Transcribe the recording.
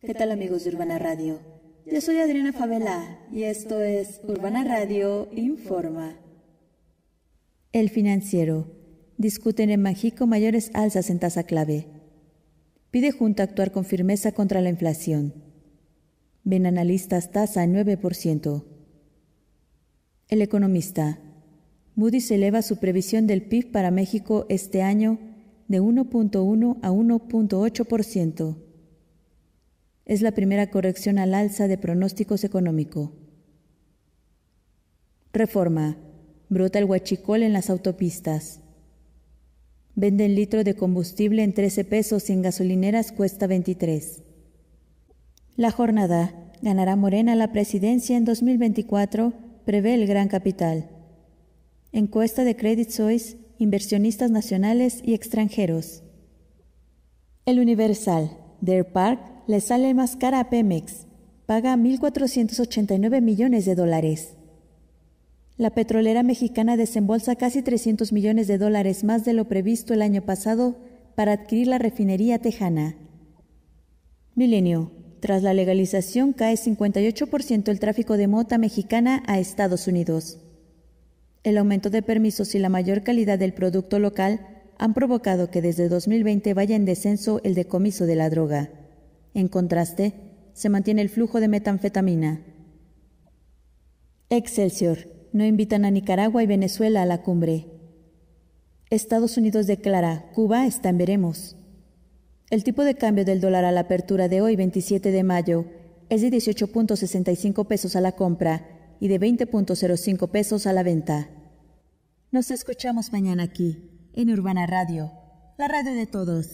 ¿Qué tal amigos de Urbana Radio? Yo soy Adriana Favela y esto es Urbana Radio Informa. El financiero. Discuten en México mayores alzas en tasa clave. Pide Junta actuar con firmeza contra la inflación. Ven analistas tasa 9%. El economista. se eleva su previsión del PIB para México este año de 1.1 a 1.8% es la primera corrección al alza de pronósticos económico. Reforma. Brota el huachicol en las autopistas. Vende el litro de combustible en 13 pesos y en gasolineras cuesta 23. La jornada. Ganará Morena la presidencia en 2024, prevé el Gran Capital. Encuesta de Credit Suisse, inversionistas nacionales y extranjeros. El Universal. Der Park le sale más cara a Pemex. Paga 1.489 millones de dólares. La petrolera mexicana desembolsa casi 300 millones de dólares más de lo previsto el año pasado para adquirir la refinería tejana. Milenio. Tras la legalización cae 58% el tráfico de mota mexicana a Estados Unidos. El aumento de permisos y la mayor calidad del producto local han provocado que desde 2020 vaya en descenso el decomiso de la droga. En contraste, se mantiene el flujo de metanfetamina. Excelsior. No invitan a Nicaragua y Venezuela a la cumbre. Estados Unidos declara, Cuba está en veremos. El tipo de cambio del dólar a la apertura de hoy, 27 de mayo, es de 18.65 pesos a la compra y de 20.05 pesos a la venta. Nos escuchamos mañana aquí, en Urbana Radio, la radio de todos.